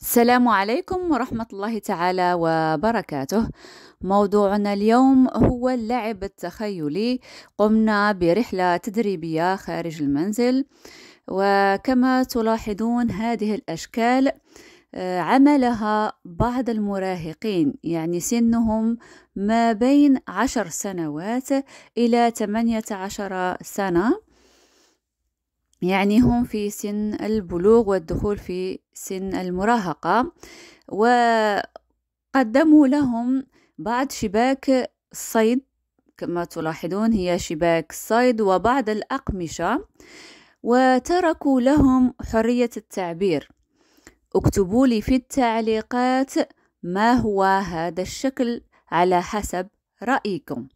السلام عليكم ورحمة الله تعالى وبركاته موضوعنا اليوم هو اللعب التخيلي قمنا برحلة تدريبية خارج المنزل وكما تلاحظون هذه الأشكال آه، عملها بعض المراهقين يعني سنهم ما بين عشر سنوات إلى 18 سنة يعني هم في سن البلوغ والدخول في سن المراهقة وقدموا لهم بعض شباك الصيد كما تلاحظون هي شباك الصيد وبعض الأقمشة وتركوا لهم حرية التعبير اكتبوا لي في التعليقات ما هو هذا الشكل على حسب رأيكم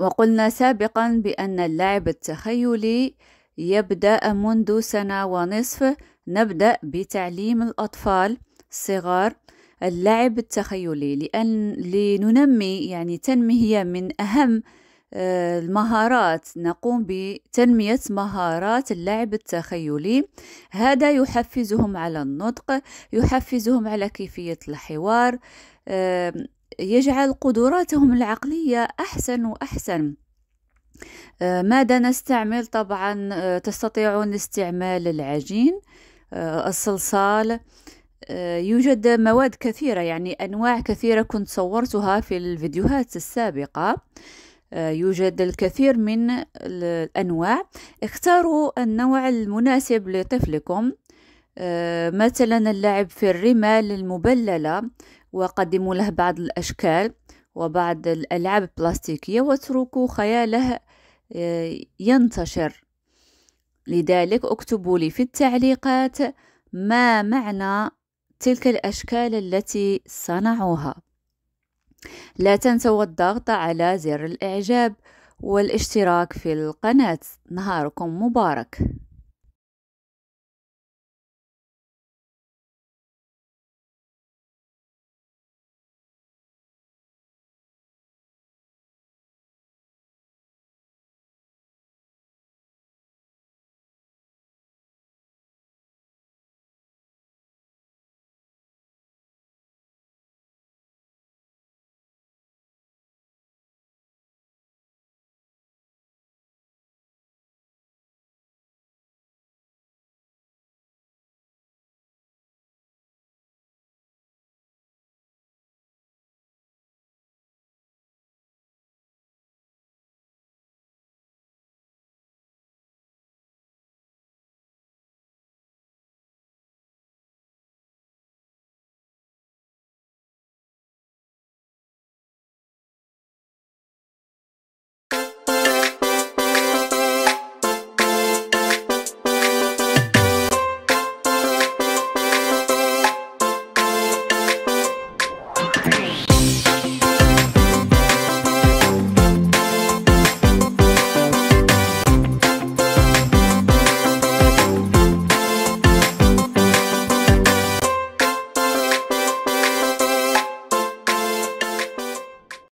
وقلنا سابقا بأن اللعب التخيلي يبدأ منذ سنة ونصف نبدأ بتعليم الأطفال الصغار اللعب التخيلي لأن لننمي يعني تنمية من أهم آه، المهارات نقوم بتنمية مهارات اللعب التخيلي هذا يحفزهم على النطق يحفزهم على كيفية الحوار يجعل قدراتهم العقلية أحسن وأحسن آه، ماذا نستعمل طبعا آه، تستطيعون استعمال العجين آه، الصلصال يوجد مواد كثيرة يعني أنواع كثيرة كنت صورتها في الفيديوهات السابقة يوجد الكثير من الأنواع اختاروا النوع المناسب لطفلكم آه، مثلا اللعب في الرمال المبللة وقدموا له بعض الأشكال وبعض الألعاب البلاستيكية واتركوا خياله آه، ينتشر لذلك اكتبوا لي في التعليقات ما معنى تلك الأشكال التي صنعوها لا تنسوا الضغط على زر الإعجاب والاشتراك في القناة نهاركم مبارك